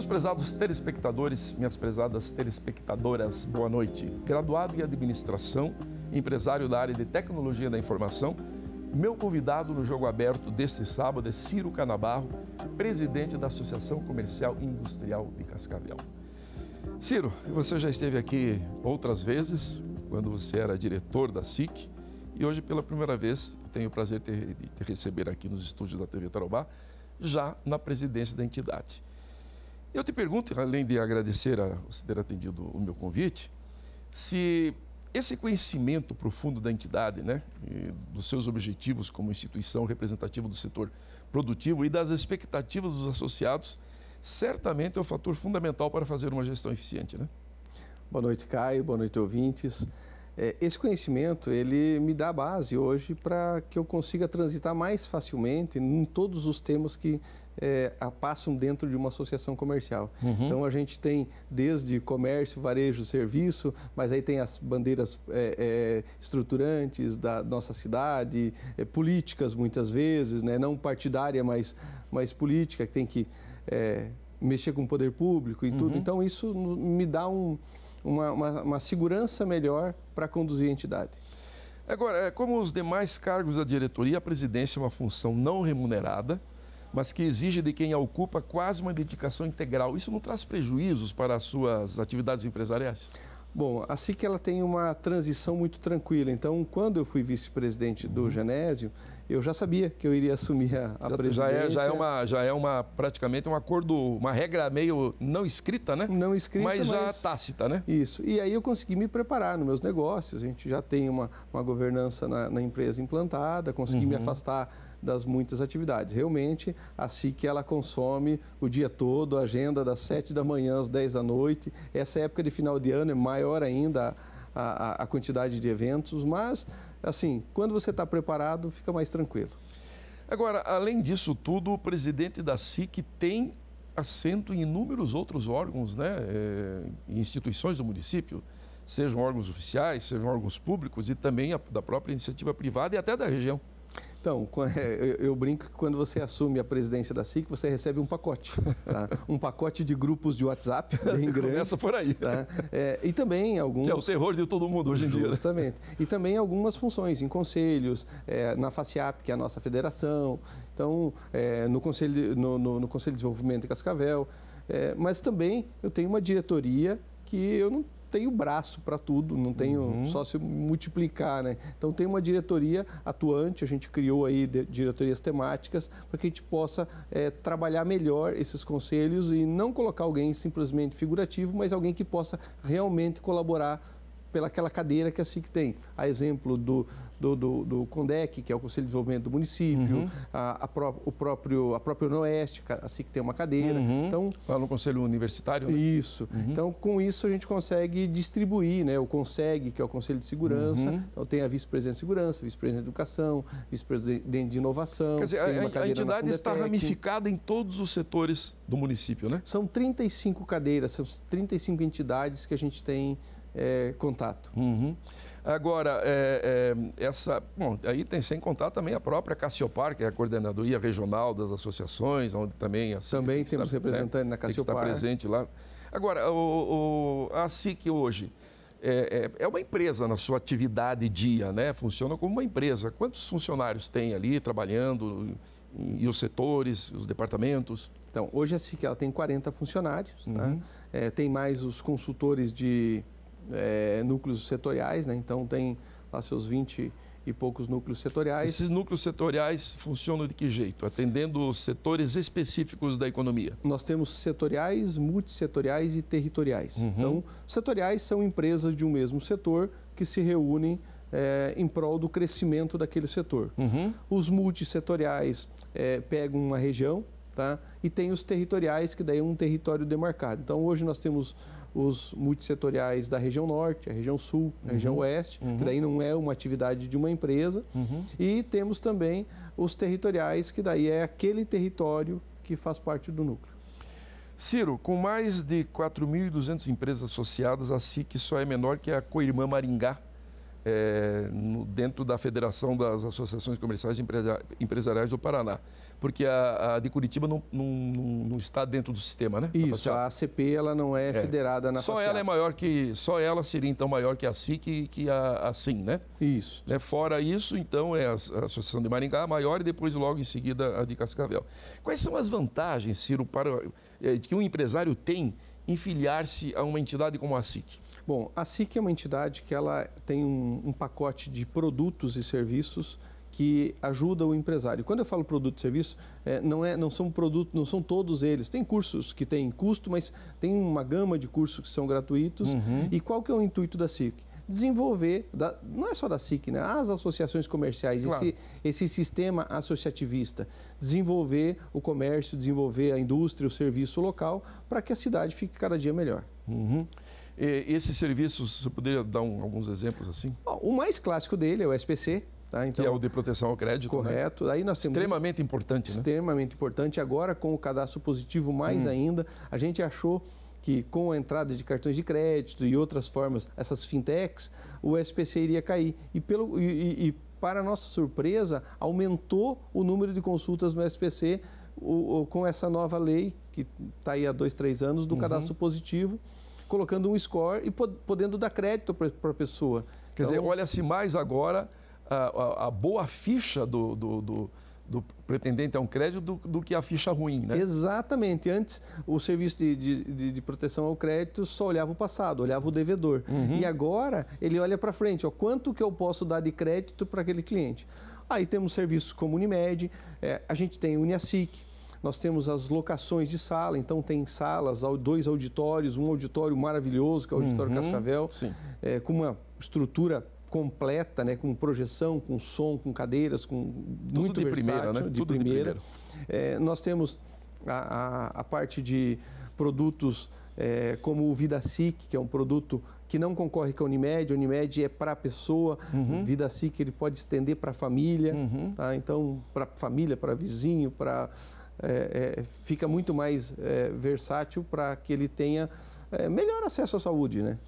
Meus prezados telespectadores, minhas prezadas telespectadoras, boa noite. Graduado em administração, empresário da área de tecnologia da informação, meu convidado no jogo aberto deste sábado é Ciro Canabarro, presidente da Associação Comercial e Industrial de Cascavel. Ciro, você já esteve aqui outras vezes, quando você era diretor da SIC, e hoje, pela primeira vez, tenho o prazer de te receber aqui nos estúdios da TV Tarobá, já na presidência da entidade. Eu te pergunto, além de agradecer a você ter atendido o meu convite, se esse conhecimento profundo da entidade, né, dos seus objetivos como instituição representativa do setor produtivo e das expectativas dos associados, certamente é um fator fundamental para fazer uma gestão eficiente, né? Boa noite, Caio. Boa noite, ouvintes. É, esse conhecimento ele me dá base hoje para que eu consiga transitar mais facilmente em todos os temas que é, passam dentro de uma associação comercial. Uhum. Então a gente tem desde comércio, varejo, serviço, mas aí tem as bandeiras é, é, estruturantes da nossa cidade, é, políticas muitas vezes, né? não partidária, mas, mas política, que tem que é, mexer com o poder público e uhum. tudo. Então isso me dá um uma, uma, uma segurança melhor para conduzir a entidade. Agora, é, como os demais cargos da diretoria, a presidência é uma função não remunerada, mas que exige de quem a ocupa quase uma dedicação integral. Isso não traz prejuízos para as suas atividades empresariais? Bom, assim que ela tem uma transição muito tranquila. Então, quando eu fui vice-presidente do uhum. Genésio, eu já sabia que eu iria assumir a, a já, presidência. Já é, já é, uma, já é uma, praticamente um acordo, uma regra meio não escrita, né? Não escrita, mas, mas já tácita, né? Isso. E aí eu consegui me preparar nos meus negócios. A gente já tem uma, uma governança na, na empresa implantada, consegui uhum. me afastar das muitas atividades. Realmente, assim que ela consome o dia todo, a agenda das 7 da manhã às 10 da noite. Essa época de final de ano é maior ainda a a, a quantidade de eventos, mas, assim, quando você está preparado, fica mais tranquilo. Agora, além disso tudo, o presidente da SIC tem assento em inúmeros outros órgãos, né, é, instituições do município, sejam órgãos oficiais, sejam órgãos públicos e também a, da própria iniciativa privada e até da região. Então, eu brinco que quando você assume a presidência da SIC, você recebe um pacote. Tá? Um pacote de grupos de WhatsApp bem grande. Começa por aí. Tá? É, e também alguns... Que é o terror de todo mundo hoje em dia. Né? Justamente. E também algumas funções, em conselhos, é, na FACIAP, que é a nossa federação. Então, é, no, conselho, no, no, no, Conselho de Desenvolvimento de Cascavel. É, mas também eu tenho uma diretoria que eu não tenho braço para tudo, não tenho uhum. só se multiplicar, né? Então tem uma diretoria atuante, a gente criou aí diretorias temáticas para que a gente possa é, trabalhar melhor esses conselhos e não colocar alguém simplesmente figurativo, mas alguém que possa realmente colaborar pelaquela cadeira que é a SIC tem. A exemplo do, do, do, do CONDEC, que é o Conselho de Desenvolvimento do Município, uhum. a, a pró, o próprio, a própria Unoeste, a SIC assim tem uma cadeira. Uhum. Então, Lá no Conselho Universitário? Né? Isso. Uhum. Então, com isso, a gente consegue distribuir, né? o CONSEG, que é o Conselho de Segurança, uhum. então tem a vice-presidente de Segurança, vice-presidente de Educação, vice-presidente de Inovação. Quer dizer, a, a entidade está ramificada em todos os setores do município, né? São 35 cadeiras, são 35 entidades que a gente tem é, contato. Uhum. Agora, é, é, essa. Bom, aí tem sem contar também a própria Cassiopar, que é a coordenadoria regional das associações, onde também. Assim, também temos está, né, representante né, na Cassiopar. Está presente lá. Agora, o, o, a SIC hoje é, é, é, uma empresa na sua atividade dia, né? Funciona como uma empresa. Quantos funcionários tem ali trabalhando? E os setores, os departamentos? Então, hoje a SIC ela tem 40 funcionários, tá? uhum. É, tem mais os consultores de é, núcleos setoriais, né? então tem lá seus 20 e poucos núcleos setoriais. Esses núcleos setoriais funcionam de que jeito? Atendendo setores específicos da economia? Nós temos setoriais, multissetoriais e territoriais. Uhum. Então, setoriais são empresas de um mesmo setor que se reúnem é, em prol do crescimento daquele setor. Uhum. Os multissetoriais é, pegam uma região, tá? E tem os territoriais, que daí é um território demarcado. Então, hoje nós temos os multissetoriais da região norte, a região sul, a uhum. região oeste, uhum. que daí não é uma atividade de uma empresa. Uhum. E temos também os territoriais, que daí é aquele território que faz parte do núcleo. Ciro, com mais de 4.200 empresas associadas, a SIC só é menor que a Coirmã Maringá, é, no, dentro da Federação das Associações Comerciais e Empresariais do Paraná. Porque a, a de Curitiba não, não, não, está dentro do sistema, né? Isso, a ACP ela não é, é. federada na Só ela é maior que. Só ela seria então maior que a SIC e que a, a SIM, né? Isso. É, fora isso, então, é a, a Associação de Maringá a maior e depois logo em seguida a de Cascavel. Quais são as vantagens, Ciro, para, é, que um empresário tem em filiar-se a uma entidade como a SIC? Bom, a SIC é uma entidade que ela tem um, um pacote de produtos e serviços que ajuda o empresário. Quando eu falo produto e serviço, é, não, é, não são não são todos eles. Tem cursos que têm custo, mas tem uma gama de cursos que são gratuitos. Uhum. E qual que é o intuito da SIC? Desenvolver, da, não é só da SIC, né? as associações comerciais, claro. esse, esse sistema associativista, desenvolver o comércio, desenvolver a indústria, o serviço local, para que a cidade fique cada dia melhor. Uhum esses serviços, você poderia dar um, alguns exemplos assim? o mais clássico dele é o SPC, Tá, então, que é o de proteção ao crédito. Né? Correto. Né? Aí nós temos extremamente importante, né? extremamente né? importante. Agora com o cadastro positivo mais hum. ainda, a gente achou que com a entrada de cartões de crédito e outras formas, essas fintechs, o SPC iria cair e pelo e, e para nossa surpresa aumentou o número de consultas no SPC o, o, com essa nova lei que está aí há dois, três anos do uhum. cadastro positivo colocando um score e podendo dar crédito para a pessoa. Quer então, dizer, olha-se mais agora a, a, a, boa ficha do, do, do do pretendente a um crédito do, do, que a ficha ruim, né? Exatamente. Antes, o serviço de, de, de proteção ao crédito só olhava o passado, olhava o devedor. Uhum. E agora, ele olha para frente, ó, quanto que eu posso dar de crédito para aquele cliente? Aí temos serviços como Unimed, é, a gente tem Uniasic, nós temos as locações de sala, então tem salas, dois auditórios, um auditório maravilhoso, que é o Auditório uhum, Cascavel, é, com uma estrutura completa, né, com projeção, com som, com cadeiras, com Tudo muito de versátil, primeira, né? de Tudo primeira. De primeira. É, nós temos a, a, a, parte de produtos é, como o VidaSic, que é um produto que não concorre com a Unimed, a Unimed é para a pessoa, uhum. VidaSic ele pode estender para a família, uhum. tá? então para família, para vizinho, para é, é, fica muito mais é, versátil para que ele tenha é, melhor acesso à saúde, né?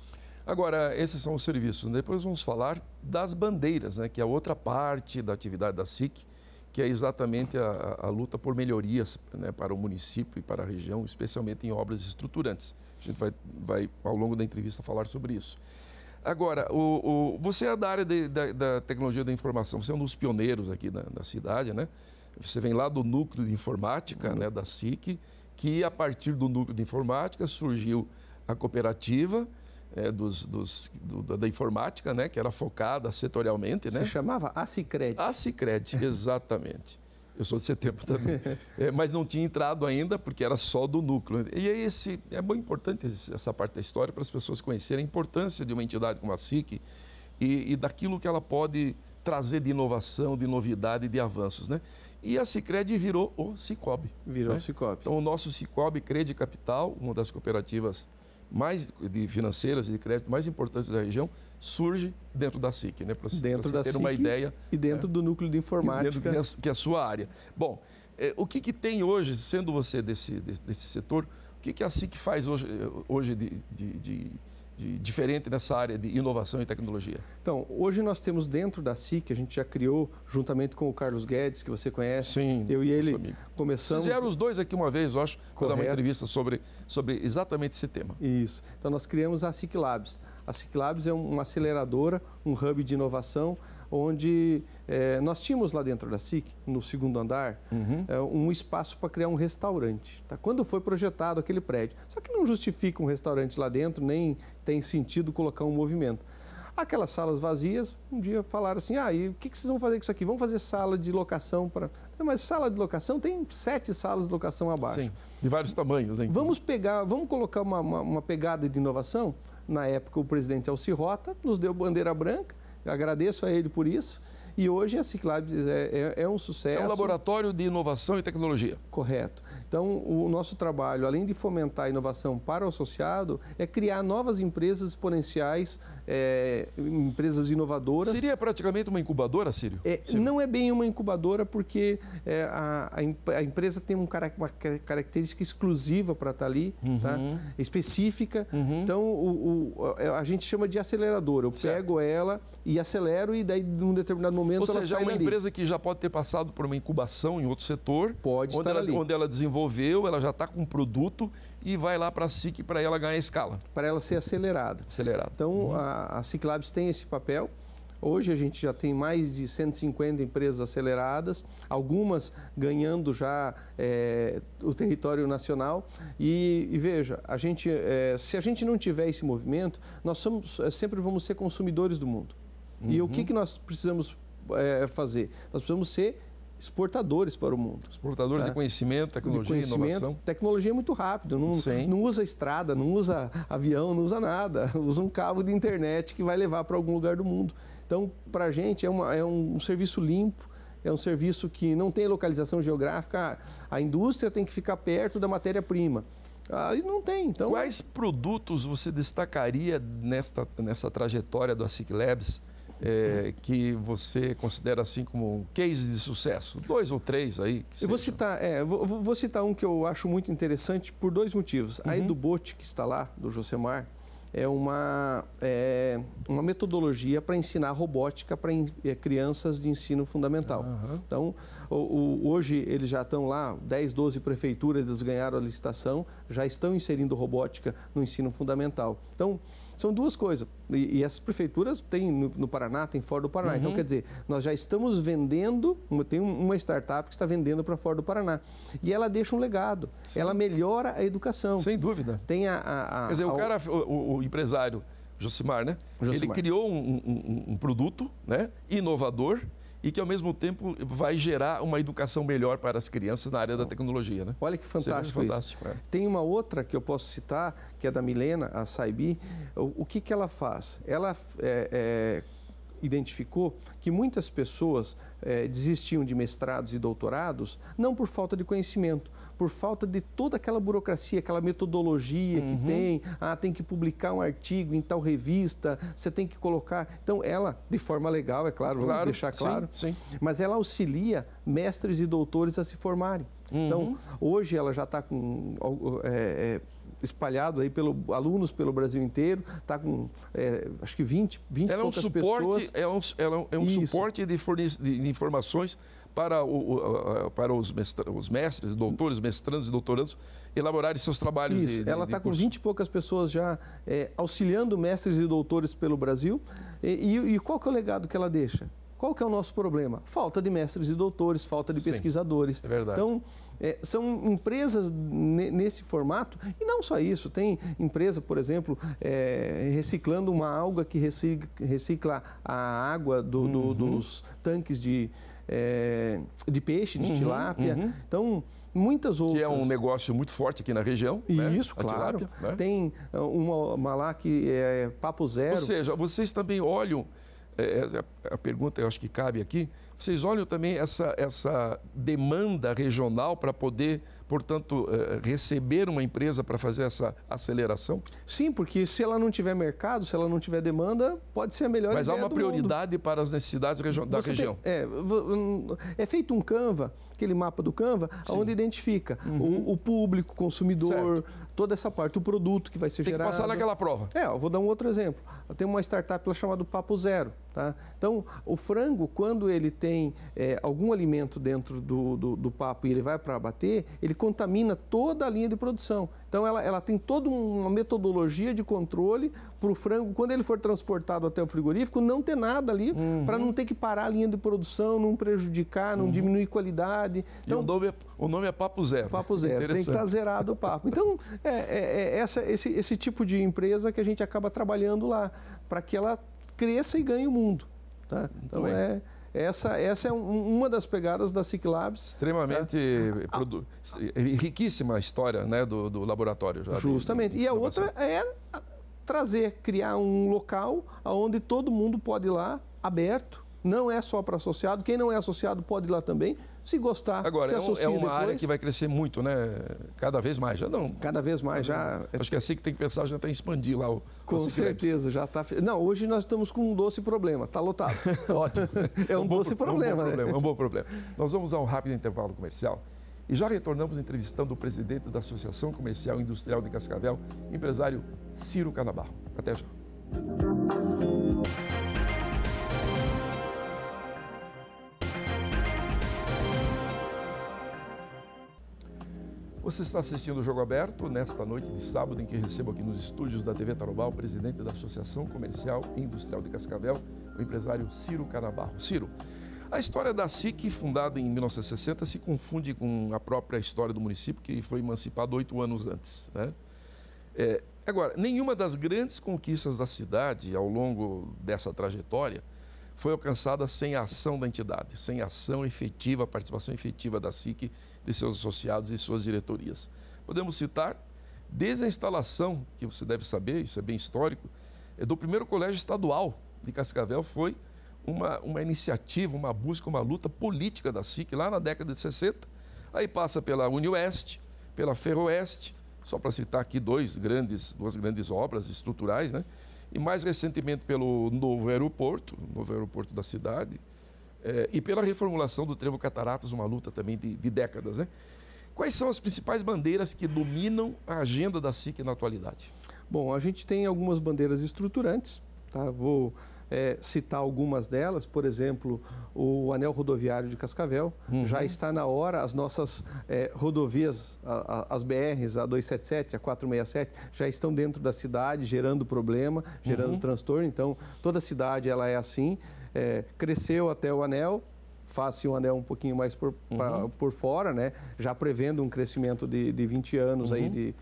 Agora, esses são os serviços. Né? Depois vamos falar das bandeiras, né, que é a outra parte da atividade da SIC, que é exatamente a, a luta por melhorias né, para o município e para a região, especialmente em obras estruturantes. A gente vai, vai ao longo da entrevista, falar sobre isso. Agora, o, o você é da área de, da, da, tecnologia da informação, você é um dos pioneiros aqui da, da cidade, né? Você vem lá do núcleo de informática, uhum. né, da SIC, que a partir do núcleo de informática surgiu a cooperativa é, dos, dos do, da informática, né, que era focada setorialmente. Né? Se chamava ACICRED. ACICRED, exatamente. Eu sou de setembro também. é, mas não tinha entrado ainda, porque era só do núcleo. E é, esse, é muito importante essa parte da história para as pessoas conhecerem a importância de uma entidade como a SIC e, e daquilo que ela pode trazer de inovação, de novidade, de avanços. Né? E a Cicred virou o Cicobi. Virou né? o Cicobi. Então, o nosso Cicobi Crede Capital, uma das cooperativas mais de financeiras e de crédito mais importantes da região, surge dentro da SIC, né? Para você ter SIC uma ideia. E dentro né? do núcleo de informática. Que, é, que é a sua área. Bom, é, o que, que tem hoje, sendo você desse, desse, desse setor, o que, que a SIC faz hoje, eh, hoje de, de, de de, diferente nessa área de inovação e tecnologia? Então, hoje nós temos dentro da SIC, a gente já criou, juntamente com o Carlos Guedes, que você conhece. Sim, eu e ele amigo. começamos. Vocês vieram os dois aqui uma vez, eu acho, para dar uma entrevista sobre, sobre exatamente esse tema. Isso. Então, nós criamos a SIC Labs. A SIC Labs é uma aceleradora, um hub de inovação onde é, nós tínhamos lá dentro da SIC, no segundo andar, uhum. é, um espaço para criar um restaurante. Tá? Quando foi projetado aquele prédio. Só que não justifica um restaurante lá dentro, nem tem sentido colocar um movimento. Aquelas salas vazias, um dia falaram assim: ah, e o que, que vocês vão fazer com isso aqui? Vamos fazer sala de locação para. Mas sala de locação tem sete salas de locação abaixo. Sim, de vários tamanhos, né? Vamos pegar, vamos colocar uma, uma, uma pegada de inovação. Na época, o presidente Alcirota nos deu bandeira branca eu agradeço a ele por isso e hoje a Ciclabs é, é, é, um sucesso. É um laboratório de inovação e tecnologia. Correto. Então, o nosso trabalho, além de fomentar a inovação para o associado, é criar novas empresas exponenciais, é, empresas inovadoras. Seria praticamente uma incubadora, Círio? É, não é bem uma incubadora, porque é, a, a, a, empresa tem um, uma característica exclusiva para estar tá ali, uhum. tá? específica. Uhum. Então, o, o, a, a gente chama de aceleradora. Eu certo. pego ela e acelero, e daí, num determinado momento, momento Ou seja, é uma empresa que já pode ter passado por uma incubação em outro setor. Pode onde estar ela, ali. Onde ela desenvolveu, ela já está com um produto e vai lá para a SIC para ela ganhar escala. Para ela ser acelerada. Acelerada. Então, uhum. a, SIC Labs tem esse papel. Hoje a gente já tem mais de 150 empresas aceleradas, algumas ganhando já é, o território nacional. E, e veja, a gente, é, se a gente não tiver esse movimento, nós somos, eh, sempre vamos ser consumidores do mundo. Uhum. E o que, uhum. que nós precisamos é, fazer? Nós precisamos ser exportadores para o mundo. Exportadores tá? de conhecimento, tecnologia, de conhecimento, inovação. Tecnologia é muito rápido, não, não usa estrada, não usa avião, não usa nada. Usa um cabo de internet que vai levar para algum lugar do mundo. Então, para a gente é, uma, é um serviço limpo, é um serviço que não tem localização geográfica. Ah, a indústria tem que ficar perto da matéria-prima. Aí não tem, então... Quais produtos você destacaria nesta, nessa trajetória do ASIC Labs é, que você considera assim como um case de sucesso? Dois ou três aí? eu vou citar, é, vou, vou, citar um que eu acho muito interessante por dois motivos. Uhum. A Edubote, que está lá, do Josemar, é uma, é, uma metodologia para ensinar robótica para é, crianças de ensino fundamental. Uhum. Então, o, o, hoje eles já estão lá, 10, 12 prefeituras eles ganharam a licitação, já estão inserindo robótica no ensino fundamental. Então, são duas coisas. E, e essas prefeituras tem no, no, Paraná, tem fora do Paraná. Então, uhum. Então, quer dizer, nós já estamos vendendo, tem uma startup que está vendendo para fora do Paraná. E ela deixa um legado. Sim. Ela melhora a educação. Sem dúvida. Tem a. a, a quer dizer, a, o cara, o, o, empresário. Josimar, né? Josimar. Ele criou um, um, um produto né? inovador, e que, ao mesmo tempo, vai gerar uma educação melhor para as crianças na área da tecnologia. Né? Olha que fantástico, fantástico isso. É. Tem uma outra que eu posso citar, que é da Milena, a Saibi. O, o que, que ela faz? Ela é, é identificou que muitas pessoas é, desistiam de mestrados e doutorados não por falta de conhecimento, por falta de toda aquela burocracia, aquela metodologia uhum. que tem. Ah, tem que publicar um artigo em tal revista, você tem que colocar. Então, ela, de forma legal, é claro, vamos deixar claro, sim, sim. mas ela auxilia mestres e doutores a se formarem. Então, uhum. hoje ela já está com é, espalhados aí pelo alunos pelo Brasil inteiro, está com é, acho que 20, 20 ela é um suporte, pessoas. É um, ela é um é Isso. suporte de, de informações para, o, para os, os mestres, doutores, mestrandos e doutorandos elaborarem seus trabalhos. Isso, de, ela está com 20 e poucas pessoas já é, auxiliando mestres e doutores pelo Brasil. E, e, e qual que é o legado que ela deixa? Qual que é o nosso problema? Falta de mestres e doutores, falta de Sim, pesquisadores. É verdade. Então, é, são empresas nesse formato, e não só isso, tem empresa, por exemplo, é, reciclando uma alga que recicla, a água do, uhum. do, dos tanques de, é, de peixe, de uhum, tilápia. Uhum. Então, muitas outras. Que é um negócio muito forte aqui na região. E né? Isso, a claro. Tilápia, né? Tem é, uma, uma, lá que é papo zero. Ou seja, vocês também olham é, é, é, a pergunta eu acho que cabe aqui, vocês olham também essa, essa demanda regional para poder, portanto, eh, receber uma empresa para fazer essa aceleração? Sim, porque se ela não tiver mercado, se ela não tiver demanda, pode ser a melhor Mas ideia Mas há uma prioridade mundo. para as necessidades regi da Você região. Tem, é, hum, é feito um Canva, aquele mapa do Canva, Sim. onde identifica uhum. o, o, público, o consumidor, certo. toda essa parte, o produto que vai ser tem gerado. Tem que passar naquela prova. É, eu vou dar um outro exemplo. Tem uma startup chamada Papo Zero. Tá? Então, o frango, quando ele tem é, algum alimento dentro do, do, do papo e ele vai para abater, ele contamina toda a linha de produção. Então, ela, ela tem toda uma metodologia de controle para o frango, quando ele for transportado até o frigorífico, não ter nada ali, uhum. para não ter que parar a linha de produção, não prejudicar, não uhum. diminuir qualidade. Então, o nome, é, o nome é Papo Zero. Papo Zero, tem que estar tá zerado o papo. Então, é, é, é essa, esse, esse tipo de empresa que a gente acaba trabalhando lá, para que ela cresça e ganhe o mundo. Tá? Então é. Essa, essa é um, uma das pegadas da Ciclabs. Tá? Extremamente tá? produ... riquíssima a história né, do, do laboratório. Justamente. De, de e a outra é trazer, criar um local onde todo mundo pode ir lá, aberto, não é só para associado. Quem não é associado pode ir lá também. Se gostar, Agora, se é é uma depois. área que vai crescer muito, né? Cada vez mais. Já não. Cada vez mais já. É Acho que é assim que tem que pensar, já está expandir lá o. Com certeza, já está. Não, hoje nós estamos com um doce problema. Está lotado. Ótimo. É um, é um doce é problema. Um né? problema. É um bom problema. Nós vamos a um rápido intervalo comercial. E já retornamos entrevistando o presidente da Associação Comercial e Industrial de Cascavel, empresário Ciro Canabarro. Até já. Você está assistindo o Jogo Aberto nesta noite de sábado em que recebo aqui nos estúdios da TV Tarobá o presidente da Associação Comercial e Industrial de Cascavel, o empresário Ciro Canabarro. Ciro, a história da SIC, fundada em 1960, se confunde com a própria história do município, que foi emancipado oito anos antes. Né? É, agora, nenhuma das grandes conquistas da cidade ao longo dessa trajetória foi alcançada sem a ação da entidade, sem ação efetiva, participação efetiva da SIC, de seus associados e suas diretorias. Podemos citar, desde a instalação, que você deve saber, isso é bem histórico, é do primeiro colégio estadual de Cascavel foi uma, uma iniciativa, uma busca, uma luta política da SIC lá na década de 60. Aí passa pela Unioeste, pela Ferroeste, só para citar aqui dois grandes, duas grandes obras estruturais, né? e mais recentemente pelo novo aeroporto, novo aeroporto da cidade, é, e pela reformulação do Trevo Cataratas, uma luta também de, de décadas. Né? Quais são as principais bandeiras que dominam a agenda da SIC na atualidade? Bom, a gente tem algumas bandeiras estruturantes, tá? Vou é, citar algumas delas, por exemplo, o anel rodoviário de Cascavel. Uhum. Já está na hora, as nossas é, rodovias, a, a, as BRs, a 277, a 467, já estão dentro da cidade, gerando problema, gerando uhum. transtorno. Então, toda cidade ela é assim. É, cresceu até o anel, faça um anel um pouquinho mais por, uhum. pra, por fora, né? já prevendo um crescimento de, de 20 anos uhum. aí de,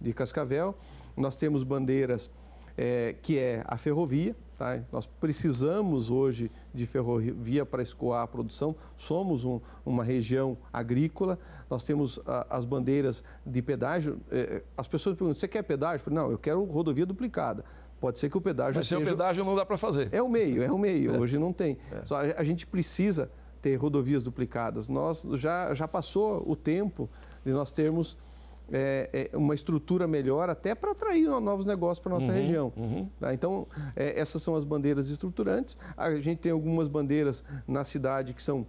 de Cascavel. Nós temos bandeiras é, que é a ferrovia, Tá? Nós precisamos hoje de ferrovia para escoar a produção, somos um, uma região agrícola, nós temos a, ah, as bandeiras de pedágio. Eh, eh, as pessoas perguntam, você quer pedágio? Eu falo, não, eu quero rodovia duplicada. Pode ser que o pedágio Mas seja... Mas sem o pedágio não dá para fazer. É o meio, é o meio, é. hoje não tem. É. Só a, a, gente precisa ter rodovias duplicadas. Nós já, já passou o tempo de nós termos é, é, uma estrutura melhor até para atrair novos negócios para a nossa uhum, região. Uhum. Tá? Então, é, essas são as bandeiras estruturantes. A gente tem algumas bandeiras na cidade que são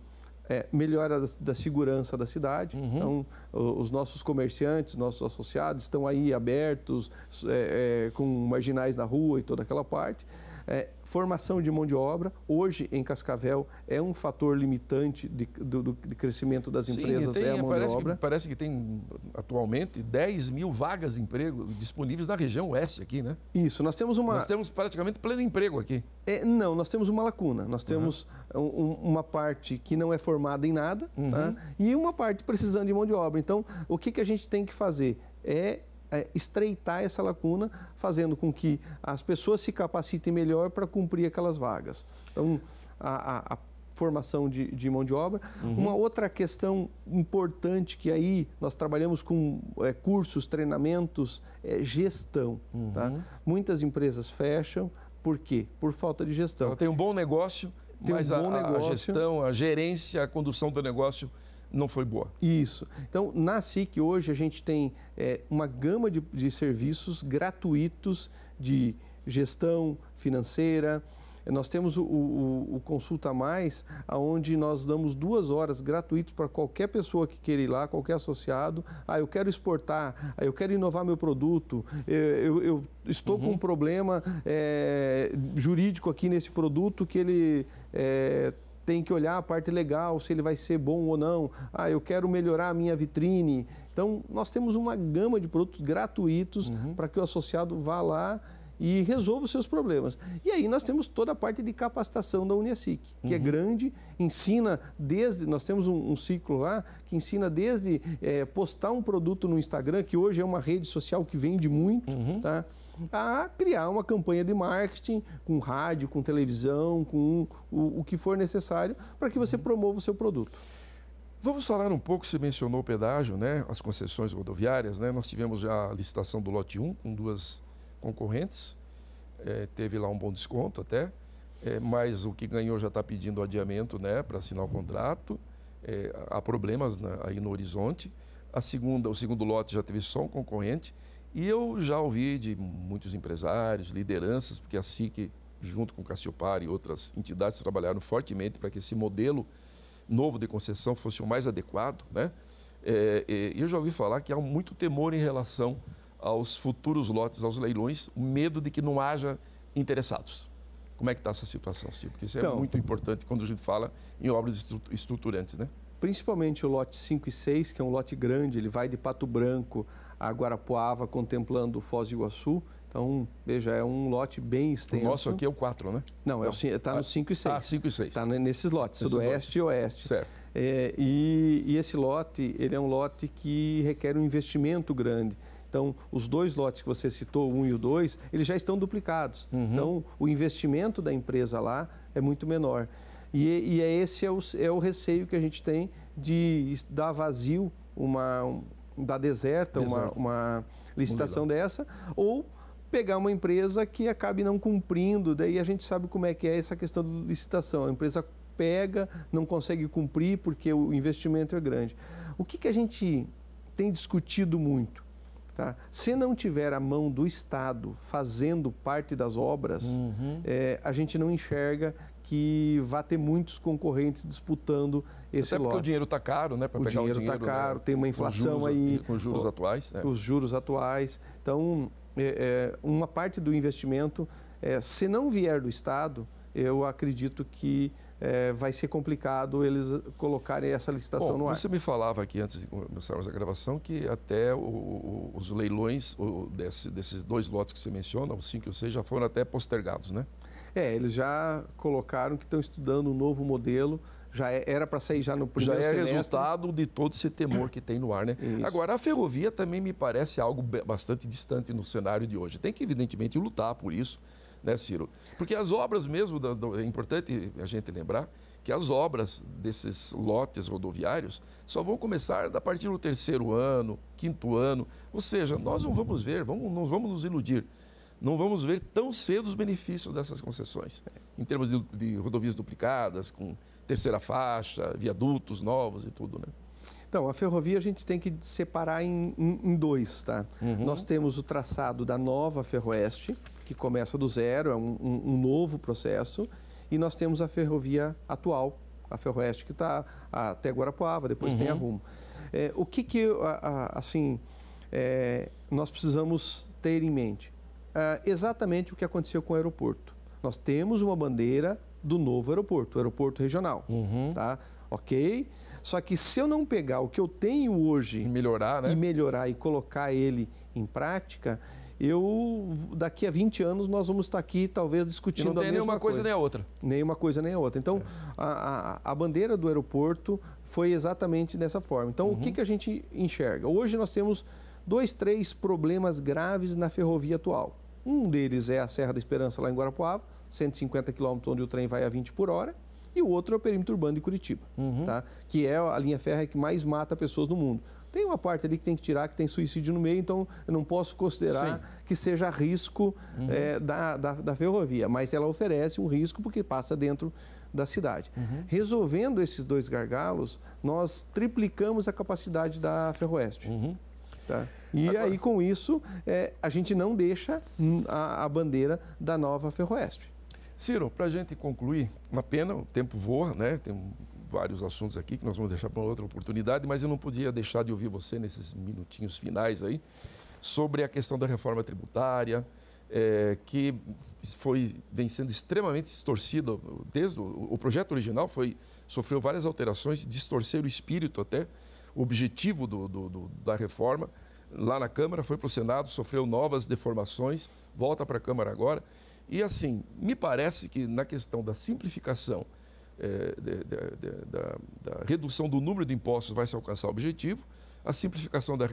é, melhora da, da, segurança da cidade. Uhum. Então, os nossos comerciantes, nossos associados estão aí abertos, é, é, com marginais na rua e toda aquela parte. É, formação de mão de obra, hoje em Cascavel, é um fator limitante de, do, de crescimento das empresas, Sim, tem, é a mão de obra. Que, parece que tem, atualmente, 10 mil vagas de emprego disponíveis na região oeste aqui, né? Isso, nós temos uma... Nós temos praticamente pleno emprego aqui. É, não, nós temos uma lacuna, nós uhum. temos uhum. um, uma parte que não é formada em nada tá? uhum. tá? e uma parte precisando de mão de obra. Então, o que, que a gente tem que fazer? É é, estreitar essa lacuna, fazendo com que as pessoas se capacitem melhor para cumprir aquelas vagas. Então, a, a, a formação de, de, mão de obra. Uhum. Uma outra questão importante que aí nós trabalhamos com é, cursos, treinamentos, é gestão. Uhum. Tá? Muitas empresas fecham, por quê? Por falta de gestão. Ela tem um bom negócio, tem mas um bom a, negócio. a gestão, a gerência, a condução do negócio não foi boa. Isso. Então, na SIC hoje a gente tem é, uma gama de, de serviços gratuitos de gestão financeira, nós temos o, o, o, Consulta Mais, onde nós damos duas horas gratuitas para qualquer pessoa que queira ir lá, qualquer associado. Ah, eu quero exportar, ah, eu quero inovar meu produto, eu, eh, eu, eu estou uhum. com um uhum. problema é, jurídico aqui nesse produto que ele. É, tem que olhar a parte legal, se ele vai ser bom ou não. Ah, eu quero melhorar a minha vitrine. Então, nós temos uma gama de produtos gratuitos uhum. para que o associado vá lá e resolva os seus problemas. E aí nós temos toda a parte de capacitação da Unesic, que é uhum. é grande, ensina desde, nós temos um, um ciclo lá que ensina desde é, postar um produto no Instagram, que hoje é uma rede social que vende muito, uhum. tá? a criar uma campanha de marketing com rádio, com televisão, com o, o que for necessário para que você uhum. promova o seu produto. Vamos falar um pouco, você mencionou o pedágio, né? as concessões rodoviárias, né? nós tivemos já a licitação do lote 1 com duas concorrentes, é, teve lá um bom desconto até, é, mas o que ganhou já está pedindo adiamento né, para assinar o contrato. É, há problemas né, aí no horizonte. A segunda, o segundo lote já teve só um concorrente. E eu já ouvi de muitos empresários, lideranças, porque a SIC, junto com Cassiopar e outras entidades, trabalharam fortemente para que esse modelo novo de concessão fosse o mais adequado. Né? É, é, e eu já ouvi falar que há muito temor em relação aos futuros lotes, aos leilões, o medo de que não haja interessados. Como é que está essa situação, Silvio? Porque isso é então, é muito importante quando a gente fala em obras estruturantes, né? Principalmente o lote 5 e 6, que é um lote grande, ele vai de Pato Branco a Guarapuava, contemplando Foz do Iguaçu. Então, veja, é um lote bem extenso. O nosso aqui é o 4, né? Não, está é tá no 5 ah, e 6. Ah, 5 e 6. Está nesses lotes, Esses sudoeste e oeste. Certo. É, e, e esse lote, ele é um lote que requer um investimento grande então, os dois lotes que você citou, um e o dois, eles já estão duplicados. Uhum. Então, o investimento da empresa lá é muito menor. E, e é esse é o, é o receio que a gente tem de dar vazio uma um, da deserta, Uma, uma licitação dessa, ou pegar uma empresa que acabe não cumprindo, daí a gente sabe como é que é essa questão de licitação. A empresa pega, não consegue cumprir porque o investimento é grande. O que, que a gente tem discutido muito? Tá? Se não tiver a mão do Estado fazendo parte das obras, uhum. é, a gente não enxerga que vai ter muitos concorrentes disputando esse Até lote. porque o dinheiro está caro, né? Para o, pegar dinheiro está né? caro, né? tem uma inflação aí. Com os juros atuais. Né? Os juros atuais. Então, é, é, uma parte do investimento, é, se não vier do Estado, eu acredito que é, vai ser complicado eles colocarem essa licitação Bom, no ar. Você me falava aqui antes de começarmos a gravação que até o, o, os leilões o, desse, desses dois lotes que você menciona, os 5 e os 6, já foram até postergados, né? É, eles já colocaram que estão estudando um novo modelo já é, era para sair já no primeiro Já é semestre. resultado de todo esse temor que tem no ar, né? Isso. Agora, a ferrovia também me parece algo bastante distante no cenário de hoje. Tem que, evidentemente, lutar por isso, né, Ciro? Porque as obras mesmo, é importante a gente lembrar que as obras desses lotes rodoviários só vão começar a partir do terceiro ano, quinto ano. Ou seja, nós não vamos ver, vamos, não vamos nos iludir. Não vamos ver tão cedo os benefícios dessas concessões, em termos de, de rodovias duplicadas, com terceira faixa, viadutos novos e tudo, né? Então, a ferrovia a gente tem que separar em, em, em dois, tá? Uhum. Nós temos o traçado da nova Ferroeste, que começa do zero, é um, um, um novo processo. E nós temos a ferrovia atual, a Ferroeste, que está até Guarapuava, depois uhum. tem a uhum. Rumo. É, o que, que a, a, assim, é, nós precisamos ter em mente? É, exatamente o que aconteceu com o aeroporto. Nós temos uma bandeira do novo aeroporto, o aeroporto regional. Uhum. Tá? Ok? Só que se eu não pegar o que eu tenho hoje e melhorar, né? e melhorar e colocar ele em prática, eu daqui a 20 anos nós vamos estar aqui talvez discutindo e não tem a nenhuma coisa, coisa nem a outra. Nenhuma coisa nem a outra. Então, é. a, a, a, bandeira do aeroporto foi exatamente dessa forma. Então, uhum. o que, uhum. que a gente enxerga? Hoje nós temos dois, três problemas graves na ferrovia atual. Um deles é a Serra da Esperança, lá em Guarapuava, 150 quilômetros onde o trem vai a 20 por hora e o outro é o perímetro urbano de Curitiba, uhum. tá? que é a linha férrea que mais mata pessoas no mundo. Tem uma parte ali que tem que tirar, que tem suicídio no meio, então eu não posso considerar Sim. que seja risco uhum. é, da, da, da, ferrovia, mas ela oferece um risco porque passa dentro da cidade. Uhum. Resolvendo esses dois gargalos, nós triplicamos a capacidade da Ferroeste. Uhum. Tá? E Agora... aí, com isso, é, a gente não deixa a, a bandeira da nova Ferroeste. Ciro, para a gente concluir, uma pena, o tempo voa, né? Tem vários assuntos aqui que nós vamos deixar para outra oportunidade, mas eu não podia deixar de ouvir você nesses minutinhos finais aí sobre a questão da reforma tributária, é, que foi vem sendo extremamente distorcida desde o, o, projeto original foi sofreu várias alterações, distorceu o espírito até o objetivo do, do, do, da reforma lá na Câmara, foi para o Senado, sofreu novas deformações, volta para a Câmara agora. E assim, me parece que na questão da simplificação, é, eh, da, da, da, redução do número de impostos vai se alcançar o objetivo, a simplificação da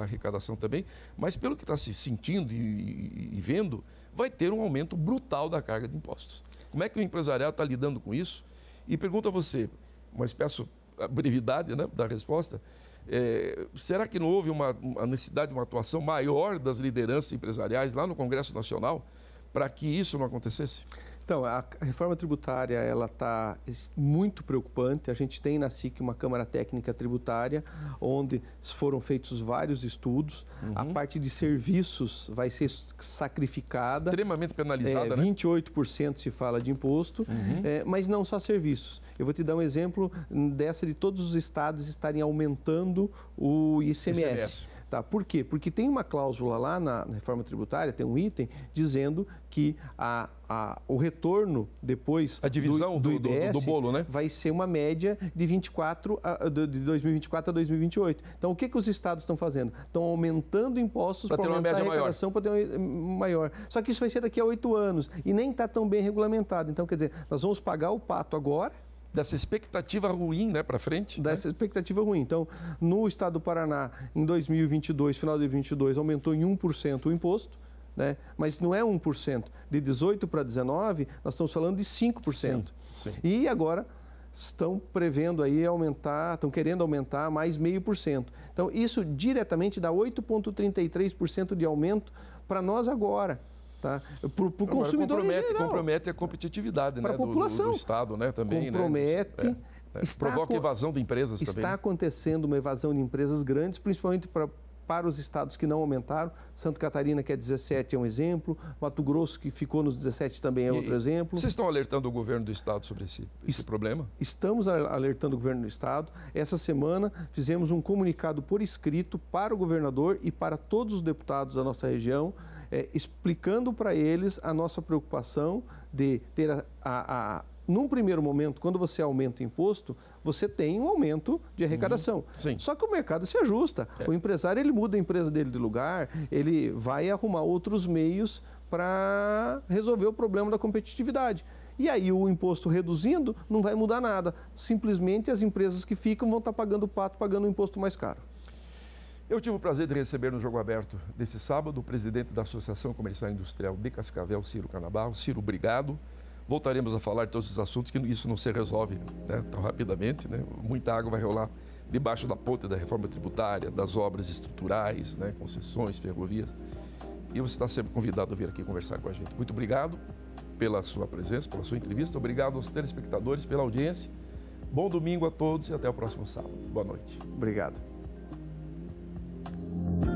arrecadação também, mas pelo que está se sentindo e, e, e vendo, vai ter um aumento brutal da carga de impostos. Como é que o empresariado está lidando com isso? E pergunto a você, mas peço a brevidade né, da resposta, é, será que não houve uma, uma necessidade de uma atuação maior das lideranças empresariais lá no Congresso Nacional? para que isso não acontecesse? Então, a reforma tributária ela está muito preocupante. A gente tem na SIC uma Câmara Técnica Tributária, onde foram feitos vários estudos. Uhum. A parte de serviços vai ser sacrificada. Extremamente penalizada. É, 28% né? se fala de imposto, uhum. é, mas não só serviços. Eu vou te dar um exemplo hum, dessa de todos os estados estarem aumentando o ICMS. ICMS. Tá, por quê? Porque tem uma cláusula lá na reforma tributária, tem um item dizendo que a, a, o retorno depois a divisão do, do, do, IBS do, do bolo, né? vai ser uma média de 24 a, de 2024 a 2028. Então o que, que os estados estão fazendo? Estão aumentando impostos para aumentar a arrecadação para ter uma hum, maior. Só que isso vai ser daqui a oito anos e nem está tão bem regulamentado. Então quer dizer, nós vamos pagar o pato agora dessa expectativa ruim né, para frente. Né? Dessa né? expectativa ruim. Então, no estado do Paraná, em 2022, final de 2022, aumentou em 1% o imposto. Né? Mas não é 1%. De 18 para 19, nós estamos falando de 5%. Sim, sim. E agora estão prevendo aí aumentar, estão querendo aumentar mais meio por cento. Então isso diretamente dá 8,33% de aumento para nós agora. Tá? Para o consumidor compromete, em geral. Compromete a competitividade né, a população. Do, do, Estado né, também. Né? Compromete. Né? É, é. provoca evasão de empresas está também. Está acontecendo uma evasão de empresas grandes, principalmente para para os estados que não aumentaram. Santa Catarina, que é 17, é um exemplo. Mato Grosso, que ficou nos 17, também é outro exemplo. Vocês estão alertando o governo do estado sobre esse, esse Est problema? Estamos alertando o governo do estado. Essa semana fizemos um comunicado por escrito para o governador e para todos os deputados da nossa região é, explicando para eles a nossa preocupação de ter a, a, a num primeiro momento, quando você aumenta o imposto, você tem um aumento de arrecadação. Uhum, Só que o mercado se ajusta. É. O empresário ele muda a empresa dele de lugar, ele vai arrumar outros meios para resolver o problema da competitividade. E aí o imposto reduzindo não vai mudar nada. Simplesmente as empresas que ficam vão estar tá pagando o pato, pagando o imposto mais caro. Eu tive o prazer de receber no Jogo Aberto desse sábado o presidente da Associação Comercial Industrial de Cascavel, Ciro Canabarro. Ciro, obrigado. Voltaremos a falar de todos esses assuntos, que isso não se resolve né, tão rapidamente. Né? Muita água vai rolar debaixo da ponte da reforma tributária, das obras estruturais, né, concessões, ferrovias. E você está sempre convidado a vir aqui conversar com a gente. Muito obrigado pela sua presença, pela sua entrevista. Obrigado aos telespectadores pela audiência. Bom domingo a todos e até o próximo sábado. Boa noite. Obrigado. Thank you.